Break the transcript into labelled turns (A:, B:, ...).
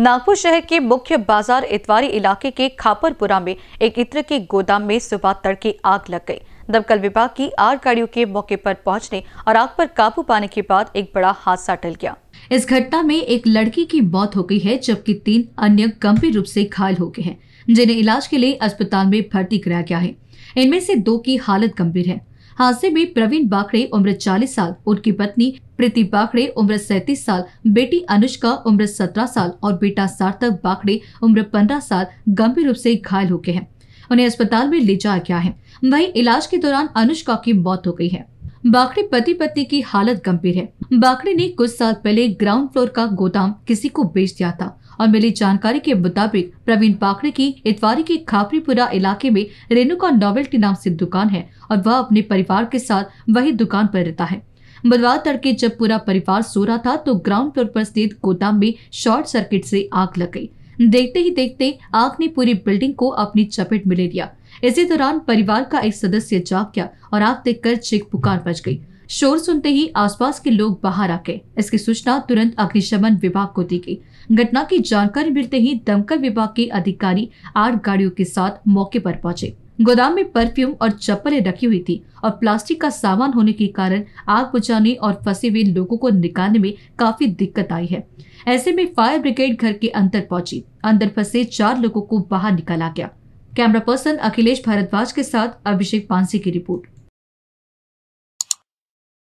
A: नागपुर शहर के मुख्य बाजार इतवारी इलाके के खापरपुरा में एक इत्र के गोदाम में सुबह तड़के आग लग गई दमकल विभाग की आठ गाड़ियों के मौके पर पहुंचने और आग पर काबू पाने के बाद एक बड़ा हादसा टल गया इस घटना में एक लड़की की मौत हो गई है जबकि तीन अन्य गंभीर रूप से घायल हो गए हैं जिन्हें इलाज के लिए अस्पताल में भर्ती कराया गया है इनमें से दो की हालत गंभीर है हादसे में प्रवीण बाखड़े उम्र 40 साल उनकी पत्नी प्रीति बाखड़े उम्र सैतीस साल बेटी अनुष्का उम्र 17 साल और बेटा सार्थक बाखड़े उम्र 15 साल गंभीर रूप से घायल हो गए हैं उन्हें अस्पताल में ले जाया गया है वहीं इलाज के दौरान अनुष्का की मौत हो गई है बाखड़े पति पत्नी की हालत गंभीर है बाखड़े ने कुछ साल पहले ग्राउंड फ्लोर का गोदाम किसी को बेच दिया था और मिली जानकारी के मुताबिक प्रवीण बाखड़े की इतवारी के खापरीपुरा इलाके में रेणुका नॉवल के नाम से दुकान है और वह अपने परिवार के साथ वही दुकान पर रहता है बुधवार तड़के जब पूरा परिवार सो रहा था तो ग्राउंड फ्लोर पर स्थित गोदाम में शॉर्ट सर्किट से आग लग गई देखते ही देखते आग ने पूरी बिल्डिंग को अपनी चपेट में ले लिया इसी दौरान परिवार का एक सदस्य जाग गया और आग देख कर चेक पुकार बच गई शोर सुनते ही आसपास के लोग बाहर आ गए इसकी सूचना तुरंत अग्निशमन विभाग को दी गई घटना की जानकारी मिलते ही दमकल विभाग के अधिकारी आठ गाड़ियों के साथ मौके पर पहुंचे गोदाम में परफ्यूम और चप्पलें रखी हुई थी और प्लास्टिक का सामान होने के कारण आग बुझाने और फंसे हुए लोगों को निकालने में काफी दिक्कत आई है ऐसे में फायर ब्रिगेड घर के अंदर पहुंची अंदर फंसे चार लोगों को बाहर निकाला गया कैमरा पर्सन अखिलेश भारद्वाज के साथ अभिषेक पांसी की रिपोर्ट